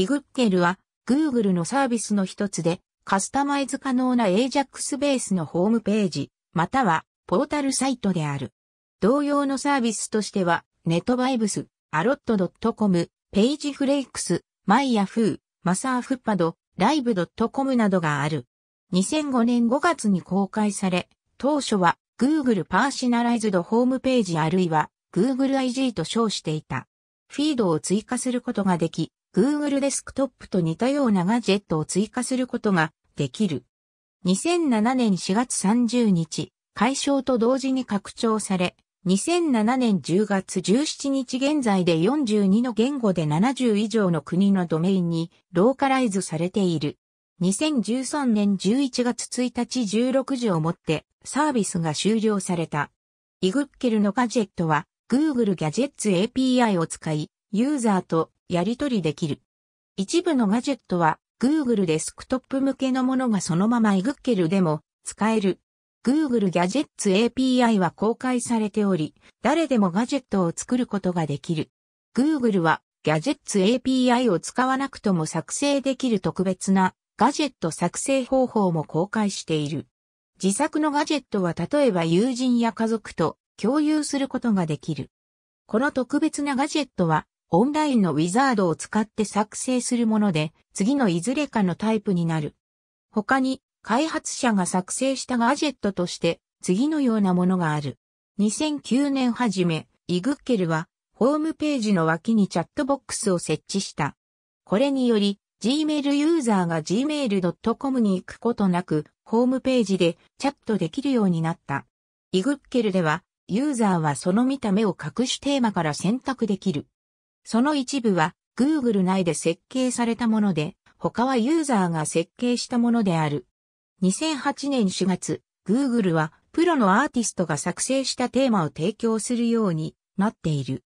イグッケルは Google のサービスの一つでカスタマイズ可能な AJAX ベースのホームページ、またはポータルサイトである。同様のサービスとしては、ネットバイブス、アロット .com、ページフレイクス、マイヤフー、マサーフッパド、ライブ .com などがある。2005年5月に公開され、当初は Google パーシナライズドホームページあるいは Google IG と称していた。フィードを追加することができ、Google デスクトップと似たようなガジェットを追加することができる。2007年4月30日、解消と同時に拡張され、2007年10月17日現在で42の言語で70以上の国のドメインにローカライズされている。2013年11月1日16時をもってサービスが終了された。イグッケルのガジェットは Google Gadgets API を使い、ユーザーとやり取りできる。一部のガジェットは Google デスクトップ向けのものがそのままイグッケルでも使える。Google Gadgets API は公開されており、誰でもガジェットを作ることができる。Google は Gadgets API を使わなくとも作成できる特別なガジェット作成方法も公開している。自作のガジェットは例えば友人や家族と共有することができる。この特別なガジェットはオンラインのウィザードを使って作成するもので、次のいずれかのタイプになる。他に、開発者が作成したガジェットとして、次のようなものがある。2009年初め、イグッケルは、ホームページの脇にチャットボックスを設置した。これにより、Gmail ユーザーが gmail.com に行くことなく、ホームページでチャットできるようになった。イグッケルでは、ユーザーはその見た目を隠しテーマから選択できる。その一部は Google 内で設計されたもので、他はユーザーが設計したものである。2008年4月、Google はプロのアーティストが作成したテーマを提供するようになっている。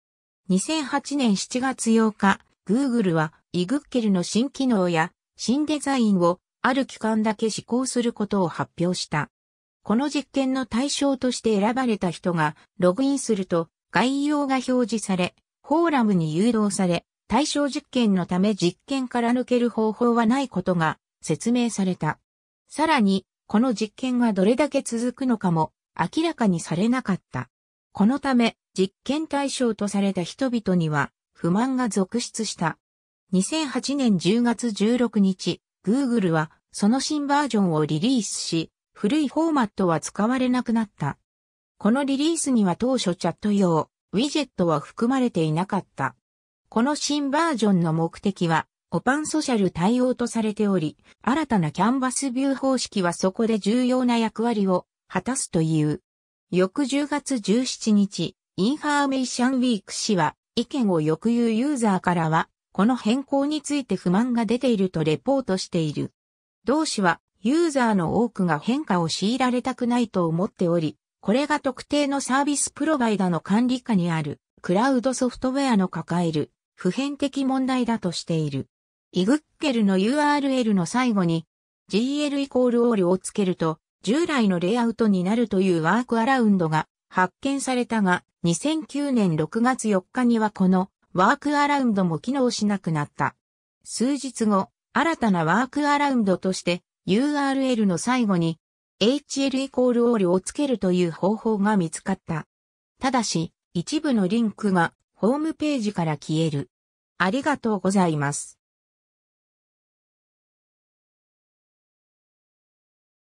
2008年7月8日、Google はイグッケルの新機能や新デザインをある期間だけ施行することを発表した。この実験の対象として選ばれた人がログインすると概要が表示され、フォーラムに誘導され、対象実験のため実験から抜ける方法はないことが説明された。さらに、この実験がどれだけ続くのかも明らかにされなかった。このため、実験対象とされた人々には不満が続出した。2008年10月16日、Google はその新バージョンをリリースし、古いフォーマットは使われなくなった。このリリースには当初チャット用、ウィジェットは含まれていなかった。この新バージョンの目的は、オパンソシャル対応とされており、新たなキャンバスビュー方式はそこで重要な役割を果たすという。翌10月17日、インファーメーションウィーク氏は、意見をよく言うユーザーからは、この変更について不満が出ているとレポートしている。同氏は、ユーザーの多くが変化を強いられたくないと思っており、これが特定のサービスプロバイダの管理下にあるクラウドソフトウェアの抱える普遍的問題だとしている。イグッケルの URL の最後に GL イコールオールをつけると従来のレイアウトになるというワークアラウンドが発見されたが2009年6月4日にはこのワークアラウンドも機能しなくなった。数日後、新たなワークアラウンドとして URL の最後に HL イコールオールをつけるという方法が見つかった。ただし、一部のリンクがホームページから消える。ありがとうございます。